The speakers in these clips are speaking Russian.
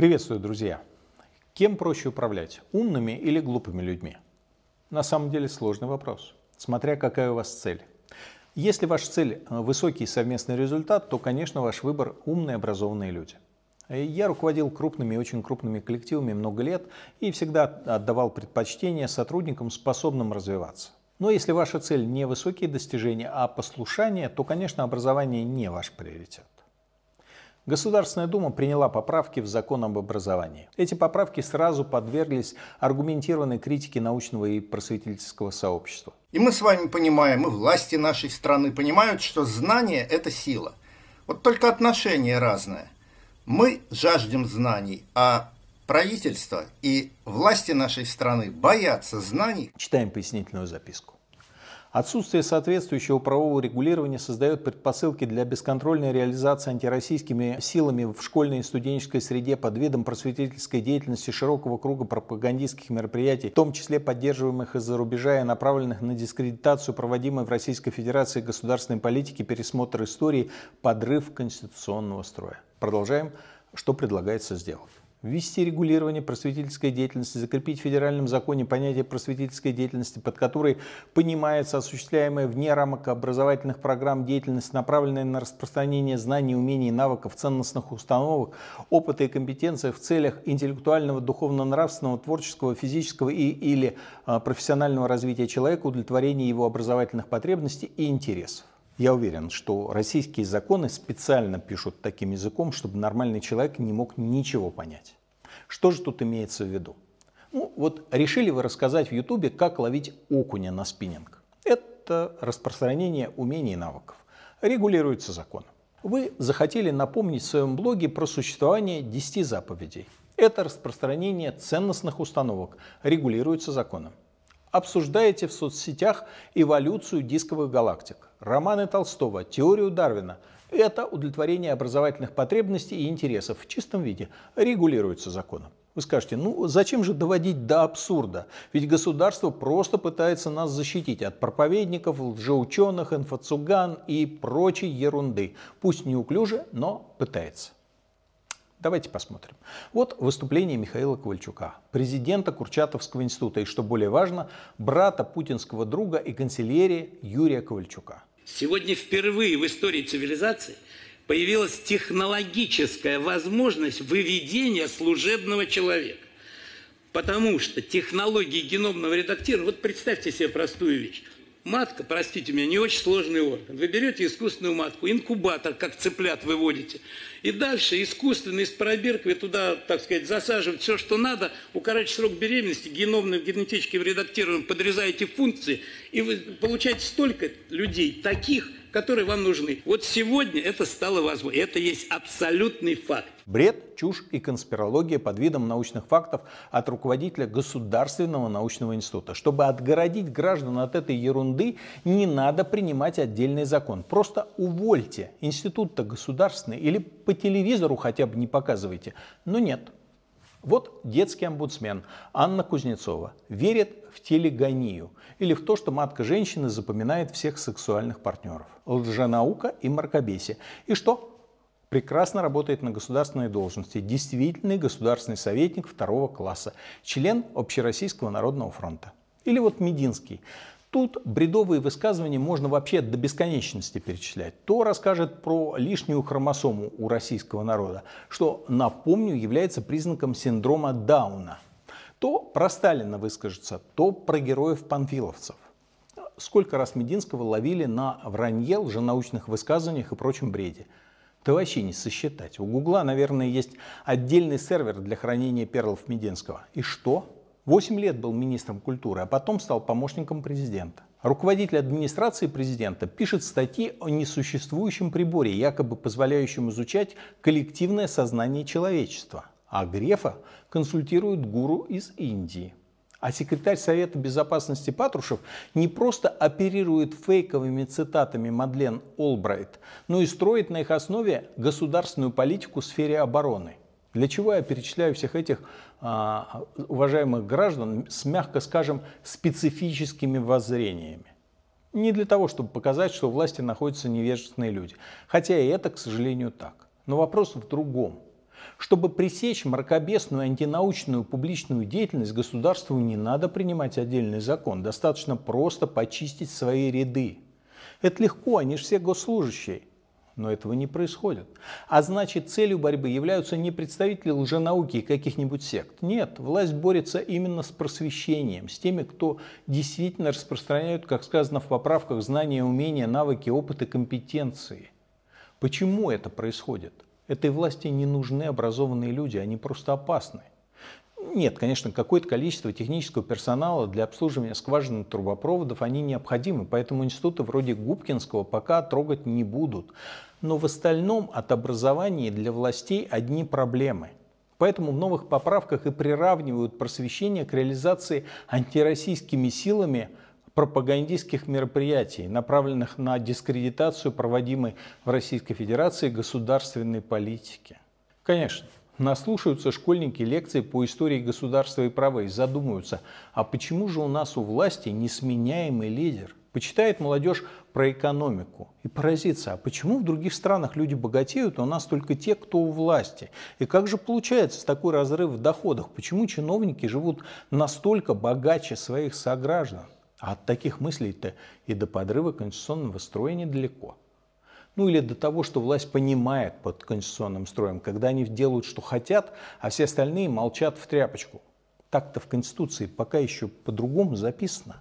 Приветствую, друзья! Кем проще управлять, умными или глупыми людьми? На самом деле сложный вопрос, смотря какая у вас цель. Если ваша цель э, – высокий совместный результат, то, конечно, ваш выбор – умные, образованные люди. Э, я руководил крупными и очень крупными коллективами много лет и всегда отдавал предпочтение сотрудникам, способным развиваться. Но если ваша цель не высокие достижения, а послушание, то, конечно, образование не ваш приоритет. Государственная Дума приняла поправки в закон об образовании. Эти поправки сразу подверглись аргументированной критике научного и просветительского сообщества. И мы с вами понимаем, и власти нашей страны понимают, что знание – это сила. Вот только отношение разное. Мы жаждем знаний, а правительство и власти нашей страны боятся знаний. Читаем пояснительную записку. Отсутствие соответствующего правового регулирования создает предпосылки для бесконтрольной реализации антироссийскими силами в школьной и студенческой среде под видом просветительской деятельности широкого круга пропагандистских мероприятий, в том числе поддерживаемых из-за рубежа и направленных на дискредитацию проводимой в Российской Федерации государственной политики, пересмотр истории, подрыв конституционного строя. Продолжаем, что предлагается сделать. Ввести регулирование просветительской деятельности, закрепить в федеральном законе понятие просветительской деятельности, под которой понимается осуществляемая вне рамок образовательных программ деятельность, направленная на распространение знаний, умений, навыков, ценностных установок, опыта и компетенций в целях интеллектуального, духовно-нравственного, творческого, физического и или а, профессионального развития человека, удовлетворения его образовательных потребностей и интересов. Я уверен, что российские законы специально пишут таким языком, чтобы нормальный человек не мог ничего понять. Что же тут имеется в виду? Ну, вот решили вы рассказать в Ютубе, как ловить окуня на спиннинг. Это распространение умений и навыков. Регулируется законом. Вы захотели напомнить в своем блоге про существование 10 заповедей. Это распространение ценностных установок, регулируется законом. Обсуждаете в соцсетях эволюцию дисковых галактик, романы Толстого, теорию Дарвина. Это удовлетворение образовательных потребностей и интересов в чистом виде регулируется законом. Вы скажете, ну зачем же доводить до абсурда? Ведь государство просто пытается нас защитить от проповедников, лжеученых, инфо и прочей ерунды. Пусть неуклюже, но пытается. Давайте посмотрим. Вот выступление Михаила Ковальчука, президента Курчатовского института и, что более важно, брата путинского друга и канцелярии Юрия Ковальчука. Сегодня впервые в истории цивилизации появилась технологическая возможность выведения служебного человека. Потому что технологии геномного редактирования, вот представьте себе простую вещь, Матка, простите меня, не очень сложный орган. Вы берете искусственную матку, инкубатор, как цыплят выводите. И дальше искусственный с пробиркой туда, так сказать, засаживать все, что надо, укорачивать срок беременности, геномным, генетическим редактируем, подрезаете функции, и вы получаете столько людей, таких, которые вам нужны. Вот сегодня это стало возможно. Это есть абсолютный факт. Бред, чушь и конспирология под видом научных фактов от руководителя Государственного научного института. Чтобы отгородить граждан от этой ерунды, не надо принимать отдельный закон. Просто увольте. Институт-то государственный или по телевизору хотя бы не показывайте. Но нет, вот детский омбудсмен Анна Кузнецова верит в телегонию или в то, что матка женщины запоминает всех сексуальных партнеров. Лженаука и мракобесие. И что? Прекрасно работает на государственной должности. Действительный государственный советник второго класса. Член Общероссийского народного фронта. Или вот Мединский. Тут бредовые высказывания можно вообще до бесконечности перечислять. То расскажет про лишнюю хромосому у российского народа, что, напомню, является признаком синдрома Дауна. То про Сталина выскажется, то про героев-панфиловцев. Сколько раз Мединского ловили на вранье, лженаучных высказываниях и прочем бреде. Да вообще не сосчитать. У Гугла, наверное, есть отдельный сервер для хранения перлов Мединского. И что? 8 лет был министром культуры, а потом стал помощником президента. Руководитель администрации президента пишет статьи о несуществующем приборе, якобы позволяющем изучать коллективное сознание человечества. А Грефа консультирует гуру из Индии. А секретарь Совета Безопасности Патрушев не просто оперирует фейковыми цитатами Мадлен Олбрайт, но и строит на их основе государственную политику в сфере обороны. Для чего я перечисляю всех этих а, уважаемых граждан с, мягко скажем, специфическими воззрениями? Не для того, чтобы показать, что у власти находятся невежественные люди. Хотя и это, к сожалению, так. Но вопрос в другом. Чтобы пресечь мракобесную антинаучную публичную деятельность, государству не надо принимать отдельный закон. Достаточно просто почистить свои ряды. Это легко, они же все госслужащие. Но этого не происходит. А значит, целью борьбы являются не представители лженауки и каких-нибудь сект. Нет, власть борется именно с просвещением, с теми, кто действительно распространяют, как сказано в поправках, знания, умения, навыки, опыт и компетенции. Почему это происходит? Этой власти не нужны образованные люди, они просто опасны. Нет, конечно, какое-то количество технического персонала для обслуживания скважин и трубопроводов они необходимы, поэтому института вроде Губкинского пока трогать не будут. Но в остальном от образования для властей одни проблемы. Поэтому в новых поправках и приравнивают просвещение к реализации антироссийскими силами пропагандистских мероприятий, направленных на дискредитацию проводимой в Российской Федерации государственной политики. Конечно, Наслушаются школьники лекции по истории государства и права и задумаются, а почему же у нас у власти несменяемый лидер? Почитает молодежь про экономику и поразится, а почему в других странах люди богатеют, а у нас только те, кто у власти? И как же получается такой разрыв в доходах? Почему чиновники живут настолько богаче своих сограждан? А от таких мыслей-то и до подрыва конституционного строя недалеко ну или до того, что власть понимает под конституционным строем, когда они делают, что хотят, а все остальные молчат в тряпочку. Так-то в Конституции пока еще по-другому записано.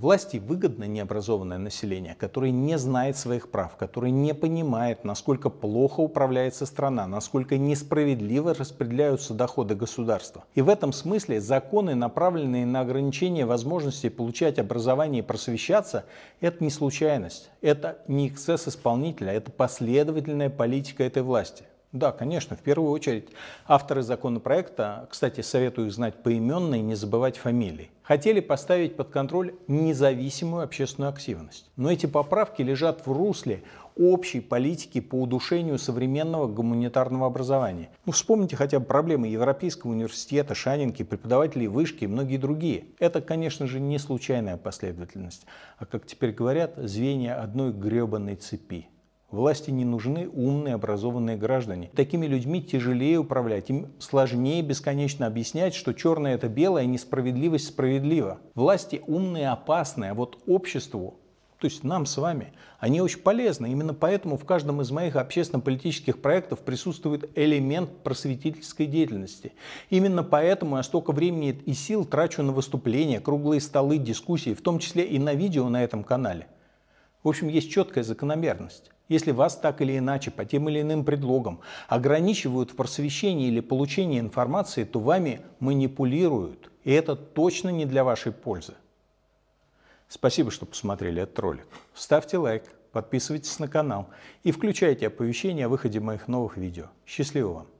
Власти выгодно необразованное население, которое не знает своих прав, которое не понимает, насколько плохо управляется страна, насколько несправедливо распределяются доходы государства. И в этом смысле законы, направленные на ограничение возможностей получать образование и просвещаться, это не случайность, это не эксцесс исполнителя, это последовательная политика этой власти. Да, конечно, в первую очередь авторы законопроекта, кстати, советую знать поименно и не забывать фамилии, хотели поставить под контроль независимую общественную активность. Но эти поправки лежат в русле общей политики по удушению современного гуманитарного образования. Ну, вспомните хотя бы проблемы Европейского университета, Шанинки, преподавателей вышки и многие другие. Это, конечно же, не случайная последовательность, а, как теперь говорят, звенья одной гребанной цепи. Власти не нужны умные, образованные граждане. Такими людьми тяжелее управлять, им сложнее бесконечно объяснять, что черное это белое, а несправедливость справедлива. Власти умные, опасные, а вот обществу то есть нам с вами, они очень полезны. Именно поэтому в каждом из моих общественно-политических проектов присутствует элемент просветительской деятельности. Именно поэтому я столько времени и сил трачу на выступления, круглые столы, дискуссии, в том числе и на видео на этом канале. В общем, есть четкая закономерность. Если вас так или иначе, по тем или иным предлогам, ограничивают в просвещении или получении информации, то вами манипулируют. И это точно не для вашей пользы. Спасибо, что посмотрели этот ролик. Ставьте лайк, подписывайтесь на канал и включайте оповещения о выходе моих новых видео. Счастливо вам!